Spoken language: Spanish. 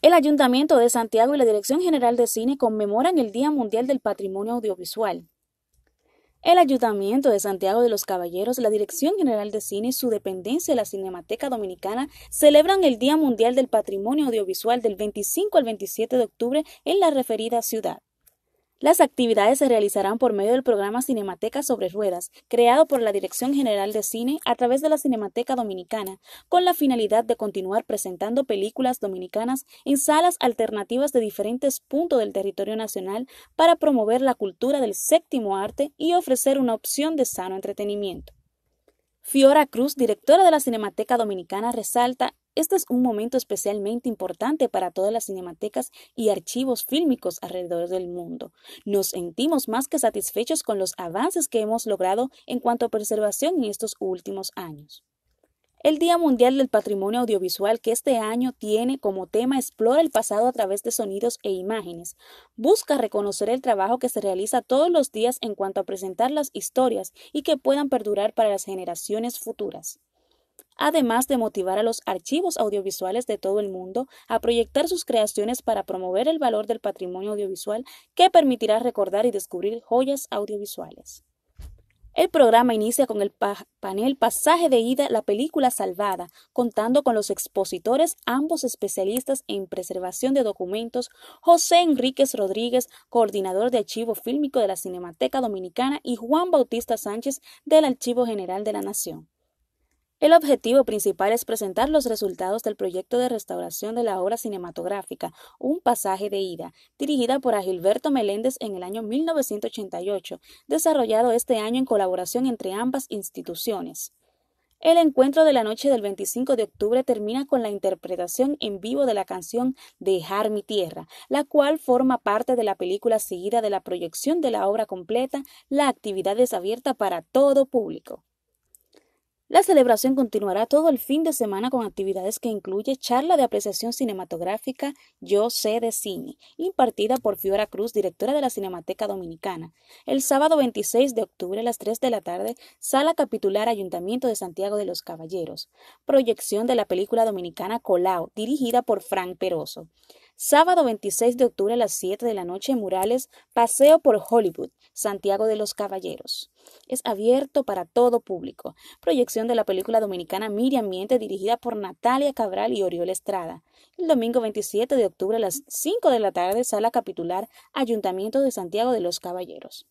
El Ayuntamiento de Santiago y la Dirección General de Cine conmemoran el Día Mundial del Patrimonio Audiovisual. El Ayuntamiento de Santiago de los Caballeros, la Dirección General de Cine y su dependencia de la Cinemateca Dominicana celebran el Día Mundial del Patrimonio Audiovisual del 25 al 27 de octubre en la referida ciudad. Las actividades se realizarán por medio del programa Cinemateca sobre Ruedas, creado por la Dirección General de Cine a través de la Cinemateca Dominicana, con la finalidad de continuar presentando películas dominicanas en salas alternativas de diferentes puntos del territorio nacional para promover la cultura del séptimo arte y ofrecer una opción de sano entretenimiento. Fiora Cruz, directora de la Cinemateca Dominicana, resalta este es un momento especialmente importante para todas las cinematecas y archivos fílmicos alrededor del mundo. Nos sentimos más que satisfechos con los avances que hemos logrado en cuanto a preservación en estos últimos años. El Día Mundial del Patrimonio Audiovisual que este año tiene como tema Explora el pasado a través de sonidos e imágenes. Busca reconocer el trabajo que se realiza todos los días en cuanto a presentar las historias y que puedan perdurar para las generaciones futuras además de motivar a los archivos audiovisuales de todo el mundo a proyectar sus creaciones para promover el valor del patrimonio audiovisual que permitirá recordar y descubrir joyas audiovisuales. El programa inicia con el panel Pasaje de Ida, la película salvada, contando con los expositores, ambos especialistas en preservación de documentos, José Enríquez Rodríguez, coordinador de archivo fílmico de la Cinemateca Dominicana, y Juan Bautista Sánchez del Archivo General de la Nación. El objetivo principal es presentar los resultados del proyecto de restauración de la obra cinematográfica Un pasaje de ida, dirigida por Agilberto Meléndez en el año 1988, desarrollado este año en colaboración entre ambas instituciones. El encuentro de la noche del 25 de octubre termina con la interpretación en vivo de la canción Dejar mi tierra, la cual forma parte de la película seguida de la proyección de la obra completa La actividad es abierta para todo público. La celebración continuará todo el fin de semana con actividades que incluye charla de apreciación cinematográfica Yo sé de cine, impartida por Fiora Cruz, directora de la Cinemateca Dominicana. El sábado 26 de octubre a las 3 de la tarde, sala capitular Ayuntamiento de Santiago de los Caballeros. Proyección de la película dominicana Colao, dirigida por Frank Peroso. Sábado 26 de octubre a las 7 de la noche, murales, paseo por Hollywood, Santiago de los Caballeros. Es abierto para todo público. Proyección de la película dominicana Miriam Miente, dirigida por Natalia Cabral y Oriol Estrada. El domingo 27 de octubre a las 5 de la tarde, sala capitular, Ayuntamiento de Santiago de los Caballeros.